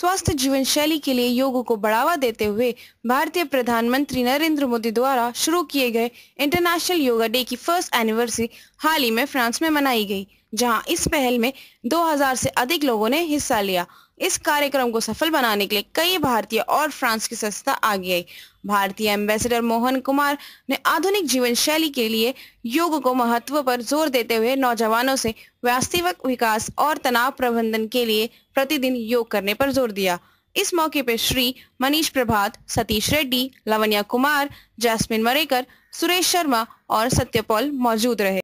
स्वस्थ जीवन शैली के लिए योग को बढ़ावा देते हुए भारतीय प्रधानमंत्री नरेंद्र मोदी द्वारा शुरू किए गए इंटरनेशनल योगा डे की फर्स्ट एनिवर्सरी हाल ही में फ्रांस में मनाई गई जहां इस पहल में 2000 से अधिक लोगों ने हिस्सा लिया इस कार्यक्रम को सफल बनाने के लिए कई भारतीय और फ्रांस की संस्था आगे आई भारतीय एम्बेसडर मोहन कुमार ने आधुनिक जीवन शैली के लिए योग को महत्व पर जोर देते हुए नौजवानों से वास्तविक विकास और तनाव प्रबंधन के लिए प्रतिदिन योग करने पर जोर दिया इस मौके पर श्री मनीष प्रभात सतीश रेड्डी लवनिया कुमार जैस्मिन मरेकर सुरेश शर्मा और सत्यपाल मौजूद रहे